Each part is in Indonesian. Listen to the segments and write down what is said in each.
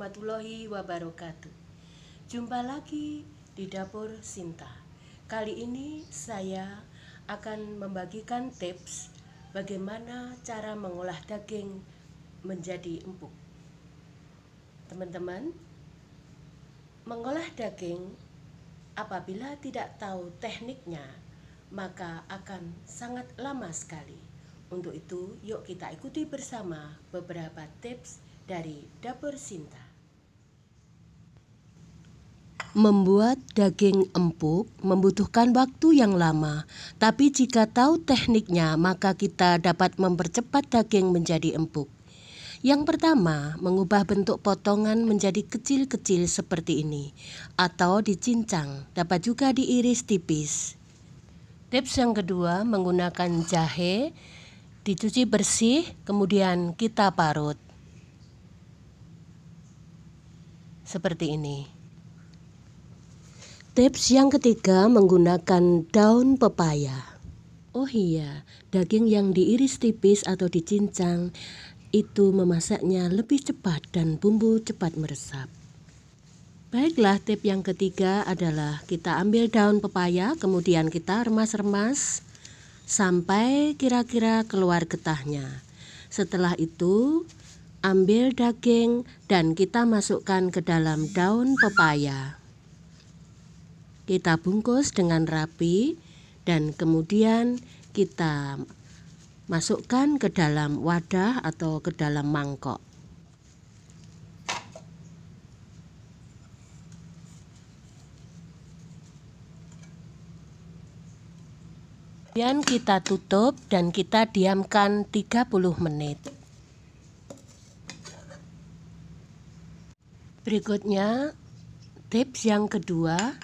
warahmatullahi wabarakatuh. Jumpa lagi di Dapur Sinta. Kali ini saya akan membagikan tips bagaimana cara mengolah daging menjadi empuk. Teman-teman, mengolah daging apabila tidak tahu tekniknya, maka akan sangat lama sekali. Untuk itu, yuk kita ikuti bersama beberapa tips dari Dapur Sinta. Membuat daging empuk membutuhkan waktu yang lama, tapi jika tahu tekniknya, maka kita dapat mempercepat daging menjadi empuk. Yang pertama, mengubah bentuk potongan menjadi kecil-kecil seperti ini, atau dicincang, dapat juga diiris tipis. Tips yang kedua, menggunakan jahe, dicuci bersih, kemudian kita parut seperti ini. Tips yang ketiga menggunakan daun pepaya. Oh iya, daging yang diiris tipis atau dicincang itu memasaknya lebih cepat dan bumbu cepat meresap. Baiklah, tip yang ketiga adalah kita ambil daun pepaya, kemudian kita remas-remas sampai kira-kira keluar getahnya. Setelah itu, ambil daging dan kita masukkan ke dalam daun pepaya. Kita bungkus dengan rapi dan kemudian kita masukkan ke dalam wadah atau ke dalam mangkok. Kemudian kita tutup dan kita diamkan 30 menit. Berikutnya tips yang kedua,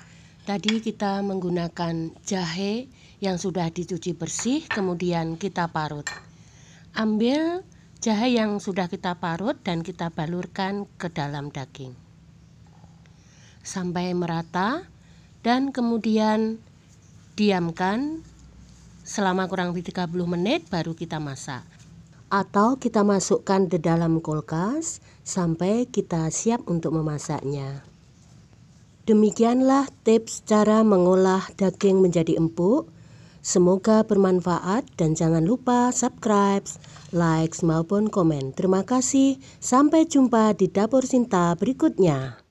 Tadi kita menggunakan jahe yang sudah dicuci bersih, kemudian kita parut. Ambil jahe yang sudah kita parut dan kita balurkan ke dalam daging. Sampai merata dan kemudian diamkan selama kurang lebih 30 menit baru kita masak atau kita masukkan ke dalam kulkas sampai kita siap untuk memasaknya. Demikianlah tips cara mengolah daging menjadi empuk. Semoga bermanfaat dan jangan lupa subscribe, like, maupun komen. Terima kasih. Sampai jumpa di dapur Sinta berikutnya.